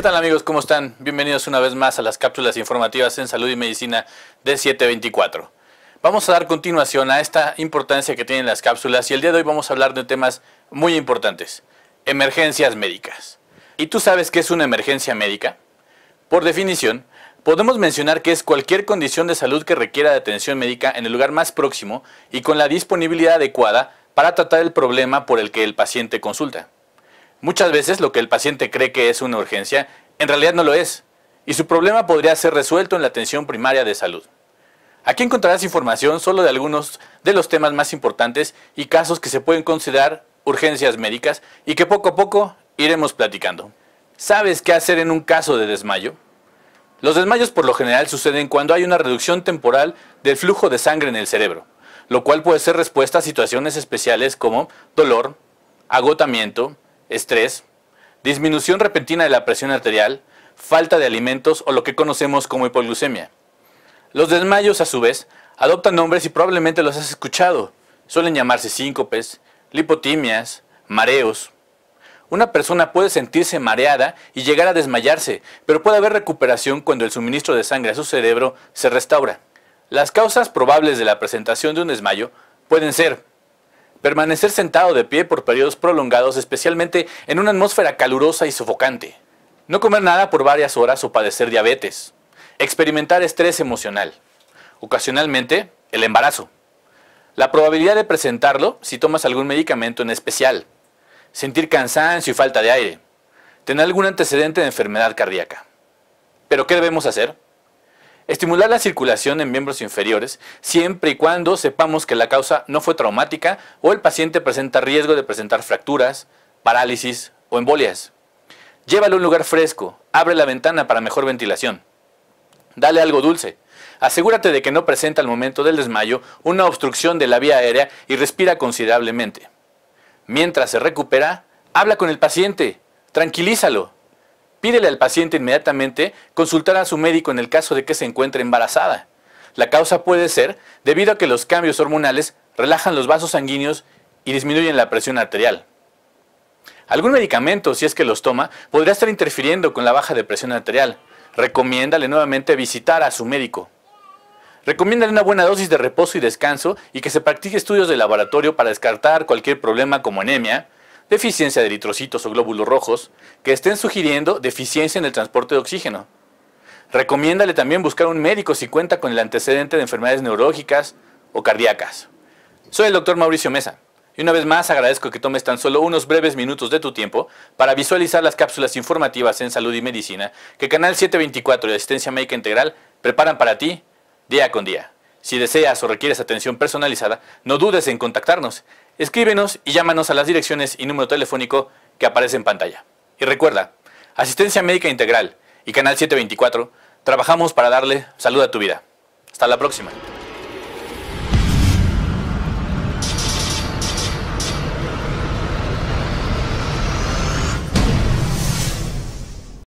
¿Qué tal amigos? ¿Cómo están? Bienvenidos una vez más a las cápsulas informativas en salud y medicina de 724. Vamos a dar continuación a esta importancia que tienen las cápsulas y el día de hoy vamos a hablar de temas muy importantes. Emergencias médicas. ¿Y tú sabes qué es una emergencia médica? Por definición, podemos mencionar que es cualquier condición de salud que requiera atención médica en el lugar más próximo y con la disponibilidad adecuada para tratar el problema por el que el paciente consulta. Muchas veces lo que el paciente cree que es una urgencia, en realidad no lo es, y su problema podría ser resuelto en la atención primaria de salud. Aquí encontrarás información solo de algunos de los temas más importantes y casos que se pueden considerar urgencias médicas y que poco a poco iremos platicando. ¿Sabes qué hacer en un caso de desmayo? Los desmayos por lo general suceden cuando hay una reducción temporal del flujo de sangre en el cerebro, lo cual puede ser respuesta a situaciones especiales como dolor, agotamiento, estrés, disminución repentina de la presión arterial, falta de alimentos o lo que conocemos como hipoglucemia. Los desmayos, a su vez, adoptan nombres y probablemente los has escuchado. Suelen llamarse síncopes, lipotimias, mareos. Una persona puede sentirse mareada y llegar a desmayarse, pero puede haber recuperación cuando el suministro de sangre a su cerebro se restaura. Las causas probables de la presentación de un desmayo pueden ser Permanecer sentado de pie por periodos prolongados, especialmente en una atmósfera calurosa y sofocante. No comer nada por varias horas o padecer diabetes. Experimentar estrés emocional. Ocasionalmente, el embarazo. La probabilidad de presentarlo si tomas algún medicamento en especial. Sentir cansancio y falta de aire. Tener algún antecedente de enfermedad cardíaca. ¿Pero qué debemos hacer? Estimular la circulación en miembros inferiores siempre y cuando sepamos que la causa no fue traumática o el paciente presenta riesgo de presentar fracturas, parálisis o embolias. Llévalo a un lugar fresco, abre la ventana para mejor ventilación. Dale algo dulce. Asegúrate de que no presenta al momento del desmayo una obstrucción de la vía aérea y respira considerablemente. Mientras se recupera, habla con el paciente, tranquilízalo Pídele al paciente inmediatamente consultar a su médico en el caso de que se encuentre embarazada. La causa puede ser debido a que los cambios hormonales relajan los vasos sanguíneos y disminuyen la presión arterial. Algún medicamento, si es que los toma, podría estar interfiriendo con la baja de presión arterial. Recomiéndale nuevamente visitar a su médico. Recomiéndale una buena dosis de reposo y descanso y que se practique estudios de laboratorio para descartar cualquier problema como anemia, deficiencia de eritrocitos o glóbulos rojos que estén sugiriendo deficiencia en el transporte de oxígeno. Recomiéndale también buscar un médico si cuenta con el antecedente de enfermedades neurológicas o cardíacas. Soy el doctor Mauricio Mesa y una vez más agradezco que tomes tan solo unos breves minutos de tu tiempo para visualizar las cápsulas informativas en salud y medicina que Canal 724 de Asistencia Médica Integral preparan para ti día con día. Si deseas o requieres atención personalizada, no dudes en contactarnos. Escríbenos y llámanos a las direcciones y número telefónico que aparece en pantalla. Y recuerda, Asistencia Médica Integral y Canal 724 trabajamos para darle salud a tu vida. Hasta la próxima.